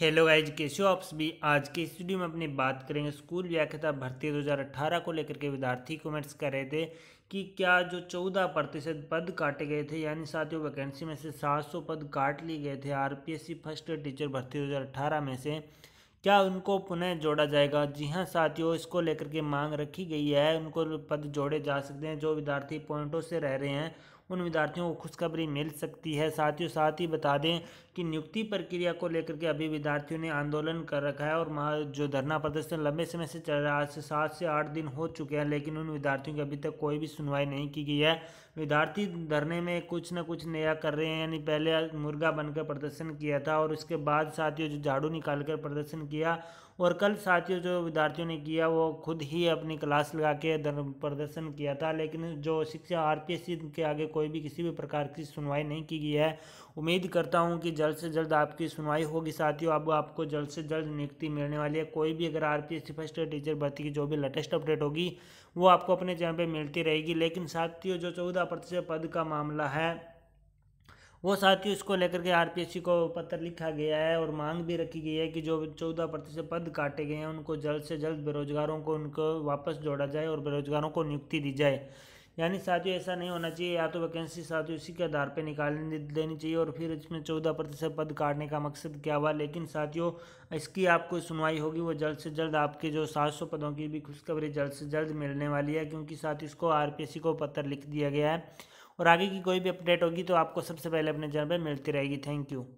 hello guys कैसे हो आप आज के स्टूडियो में अपनी बात करेंगे स्कूल व्याख्याता भर्ती 2018 को लेकर के विद्यार्थी कमेंट्स कर रहे थे कि क्या जो 14 प्रतिशत पद काटे गए थे यानी साथियों वैकेंसी में से 700 पद काट लिए गए थे आरपीएससी फर्स्ट टीचर भर्ती 2018 में से क्या उनको पुनः जोड़ा जाएगा जी हाँ साथियों इसको लेकर के मांग रखी गई है उनको पद जोड़े जा सकते हैं जो विद्यार्थी पॉइंटों से रह रहे हैं उन विद्यार्थियों को खुशखबरी मिल सकती है साथियों साथ ही बता दें कि नियुक्ति प्रक्रिया को लेकर के अभी विद्यार्थियों ने आंदोलन कर रखा है और जो धरना प्रदर्शन लंबे समय से चल रहा है से सात से आठ दिन हो चुके हैं लेकिन उन विद्यार्थियों की अभी तक कोई भी सुनवाई नहीं की गई है विद्यार्थी धरने में कुछ ना कुछ नया कर रहे हैं यानी पहले मुर्गा बनकर प्रदर्शन किया था और उसके बाद साथियों जो झाड़ू निकाल कर प्रदर्शन किया और कल साथियों जो विद्यार्थियों ने किया वो खुद ही अपनी क्लास लगा के प्रदर्शन किया था लेकिन जो शिक्षा आर के आगे कोई भी किसी भी प्रकार की सुनवाई नहीं की गई है उम्मीद करता हूं कि जल्द से जल्द आपकी सुनवाई होगी साथियों अब आपको जल्द से जल्द नियुक्ति मिलने वाली है कोई भी अगर R P first year teacher भर्ती की जो भी लेटेस्ट अपडेट होगी वो आपको अपने चैनल पर मिलती रहेगी लेकिन साथियों जो चौदह प्रतिशत पद का मामला है वो साथियों इसको लेकर के आरपीएससी को पत्र लिखा गया है और मांग भी रखी गई है कि जो चौदह प्रतिशत पद काटे गए हैं उनको जल्द से जल्द बेरोजगारों को उनको वापस जोड़ा जाए और बेरोजगारों को नियुक्ति दी जाए यानी साथियों ऐसा नहीं होना चाहिए या तो वैकेंसी साथियों इसी के आधार पर निकाल देनी चाहिए और फिर इसमें चौदह प्रतिशत पद काटने का मकसद क्या हुआ लेकिन साथियों इसकी आपको सुनवाई होगी वो जल्द से जल्द आपके जो सात सौ पदों की भी खुशखबरी जल्द से जल्द मिलने वाली है क्योंकि साथ इसको आर को पत्र लिख दिया गया है और आगे की कोई भी अपडेट होगी तो आपको सबसे पहले अपने चैनल पर मिलती रहेगी थैंक यू